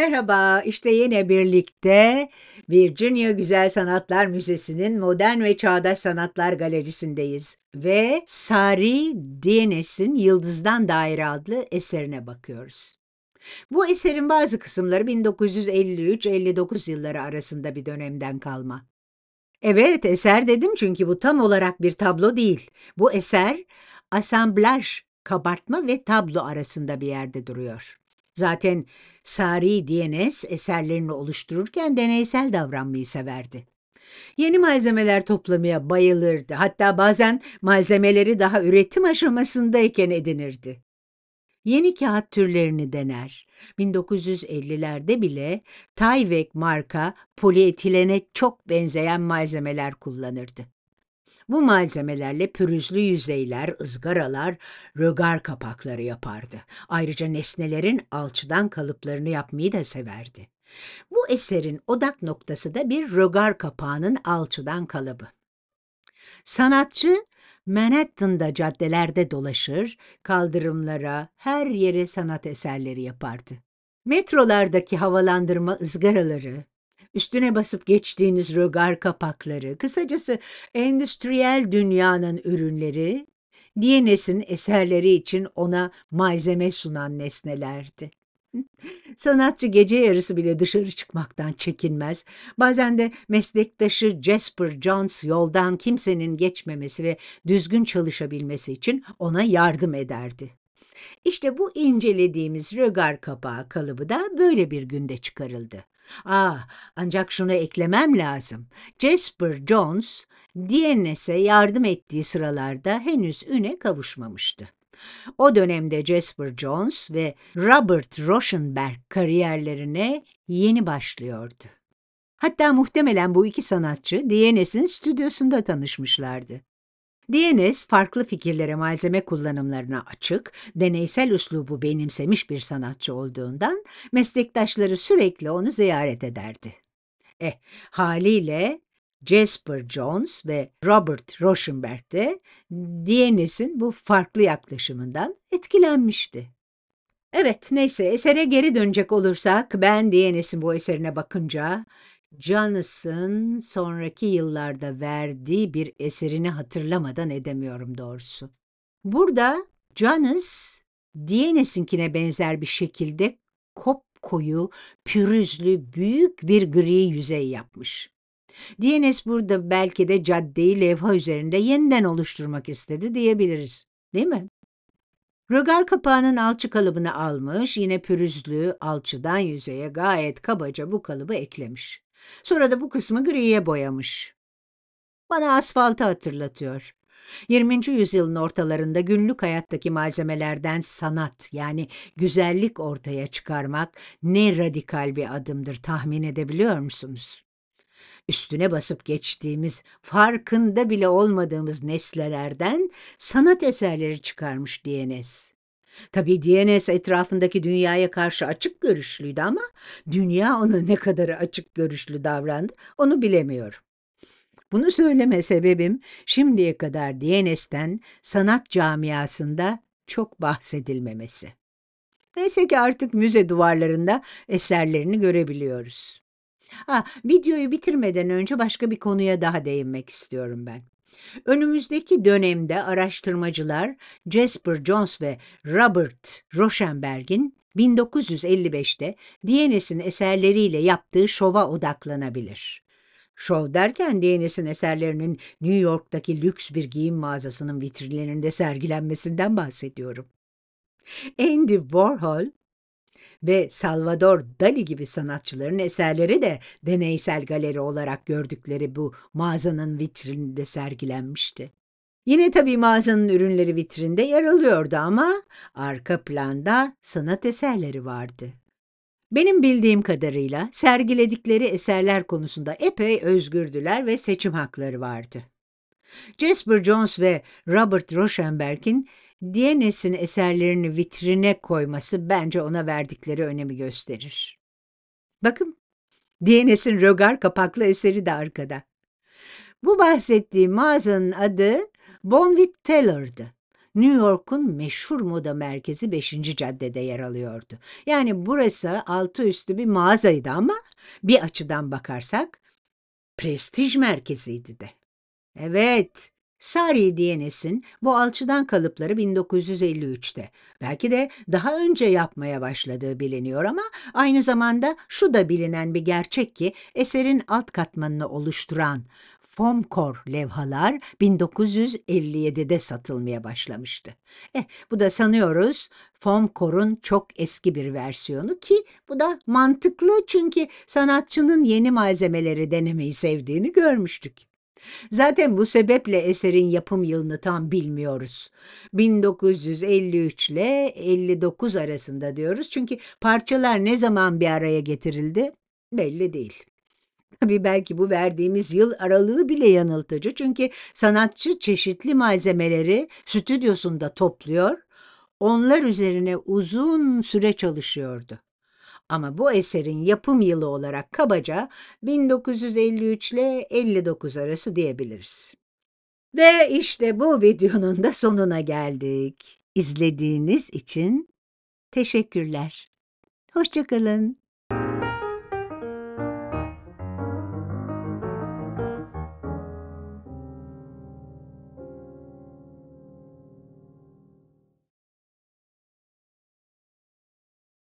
Merhaba, işte yine birlikte Virginia Güzel Sanatlar Müzesi'nin Modern ve Çağdaş Sanatlar Galerisi'ndeyiz ve Sari Dienes'in Yıldızdan Daire adlı eserine bakıyoruz. Bu eserin bazı kısımları 1953-59 yılları arasında bir dönemden kalma. Evet, eser dedim çünkü bu tam olarak bir tablo değil. Bu eser asamblaj, kabartma ve tablo arasında bir yerde duruyor. Zaten Sari Dienes eserlerini oluştururken deneysel davranmayı severdi. Yeni malzemeler toplamaya bayılırdı. Hatta bazen malzemeleri daha üretim aşamasındayken edinirdi. Yeni kağıt türlerini dener. 1950'lerde bile Tyvek marka polietilene çok benzeyen malzemeler kullanırdı. Bu malzemelerle pürüzlü yüzeyler, ızgaralar, rögar kapakları yapardı. Ayrıca nesnelerin alçıdan kalıplarını yapmayı da severdi. Bu eserin odak noktası da bir rögar kapağının alçıdan kalıbı. Sanatçı Manhattan'da caddelerde dolaşır, kaldırımlara, her yere sanat eserleri yapardı. Metrolardaki havalandırma ızgaraları, üstüne basıp geçtiğiniz rögar kapakları, kısacası endüstriyel dünyanın ürünleri, Dienes'in eserleri için ona malzeme sunan nesnelerdi. Sanatçı gece yarısı bile dışarı çıkmaktan çekinmez. Bazen de meslektaşı Jasper Jones yoldan kimsenin geçmemesi ve düzgün çalışabilmesi için ona yardım ederdi. İşte bu incelediğimiz rögar kapağı kalıbı da böyle bir günde çıkarıldı. Ah, ancak şunu eklemem lazım. Jasper Jones, DNS'e yardım ettiği sıralarda henüz üne kavuşmamıştı. O dönemde Jasper Jones ve Robert Rosenberg kariyerlerine yeni başlıyordu. Hatta muhtemelen bu iki sanatçı DNS'in stüdyosunda tanışmışlardı. DNS farklı fikirlere malzeme kullanımlarına açık, deneysel üslubu benimsemiş bir sanatçı olduğundan meslektaşları sürekli onu ziyaret ederdi. Eh, haliyle Jasper Jones ve Robert Rauschenberg de DNS'in bu farklı yaklaşımından etkilenmişti. Evet, neyse esere geri dönecek olursak ben DNS'in bu eserine bakınca Jonas'ın sonraki yıllarda verdiği bir eserini hatırlamadan edemiyorum doğrusu. Burada Jonas, Dienesinkine benzer bir şekilde kopkoyu, pürüzlü, büyük bir gri yüzey yapmış. Dienes burada belki de caddeyi levha üzerinde yeniden oluşturmak istedi diyebiliriz, değil mi? Rögar kapağının alçı kalıbını almış, yine pürüzlü alçıdan yüzeye gayet kabaca bu kalıbı eklemiş. Sonra da bu kısmı griye boyamış. Bana asfaltı hatırlatıyor. 20. yüzyılın ortalarında günlük hayattaki malzemelerden sanat yani güzellik ortaya çıkarmak ne radikal bir adımdır tahmin edebiliyor musunuz? Üstüne basıp geçtiğimiz, farkında bile olmadığımız nesnelerden sanat eserleri çıkarmış DNS. Tabii DNS etrafındaki dünyaya karşı açık görüşlüydü ama dünya ona ne kadar açık görüşlü davrandı onu bilemiyorum. Bunu söyleme sebebim şimdiye kadar DNS'ten sanat camiasında çok bahsedilmemesi. Neyse ki artık müze duvarlarında eserlerini görebiliyoruz. Ha, videoyu bitirmeden önce başka bir konuya daha değinmek istiyorum ben. Önümüzdeki dönemde araştırmacılar Jasper Jones ve Robert Rauschenberg'in 1955'te Dienis'in eserleriyle yaptığı şova odaklanabilir. Şov derken Dienis'in eserlerinin New York'taki lüks bir giyim mağazasının vitrinlerinde sergilenmesinden bahsediyorum. Andy Warhol ve Salvador Dali gibi sanatçıların eserleri de deneysel galeri olarak gördükleri bu mağazanın vitrininde sergilenmişti. Yine tabii mağazanın ürünleri vitrinde yer alıyordu ama arka planda sanat eserleri vardı. Benim bildiğim kadarıyla sergiledikleri eserler konusunda epey özgürdüler ve seçim hakları vardı. Jasper Jones ve Robert Rauschenberg'in Dienes'in eserlerini vitrine koyması bence ona verdikleri önemi gösterir. Bakın, Dienes'in rögar kapaklı eseri de arkada. Bu bahsettiğim mağazanın adı Bonvit Taylor'dı. New York'un meşhur moda merkezi 5. caddede yer alıyordu. Yani burası altı üstü bir mağazaydı ama bir açıdan bakarsak prestij merkeziydi de. Evet, Sari Diyenes'in bu alçıdan kalıpları 1953'te, belki de daha önce yapmaya başladığı biliniyor ama aynı zamanda şu da bilinen bir gerçek ki eserin alt katmanını oluşturan Fomkor levhalar 1957'de satılmaya başlamıştı. Eh, bu da sanıyoruz Fomkor'un çok eski bir versiyonu ki bu da mantıklı çünkü sanatçının yeni malzemeleri denemeyi sevdiğini görmüştük. Zaten bu sebeple eserin yapım yılını tam bilmiyoruz. 1953 ile 59 arasında diyoruz çünkü parçalar ne zaman bir araya getirildi belli değil. Tabii belki bu verdiğimiz yıl aralığı bile yanıltıcı çünkü sanatçı çeşitli malzemeleri stüdyosunda topluyor, onlar üzerine uzun süre çalışıyordu. Ama bu eserin yapım yılı olarak kabaca 1953 ile 59 arası diyebiliriz. Ve işte bu videonun da sonuna geldik. İzlediğiniz için teşekkürler. Hoşçakalın.